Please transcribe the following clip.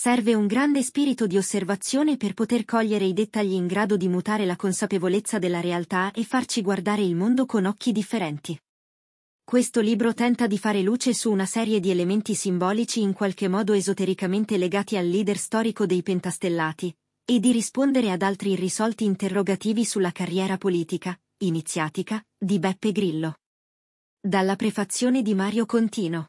Serve un grande spirito di osservazione per poter cogliere i dettagli in grado di mutare la consapevolezza della realtà e farci guardare il mondo con occhi differenti. Questo libro tenta di fare luce su una serie di elementi simbolici in qualche modo esotericamente legati al leader storico dei pentastellati, e di rispondere ad altri irrisolti interrogativi sulla carriera politica, iniziatica, di Beppe Grillo. Dalla prefazione di Mario Contino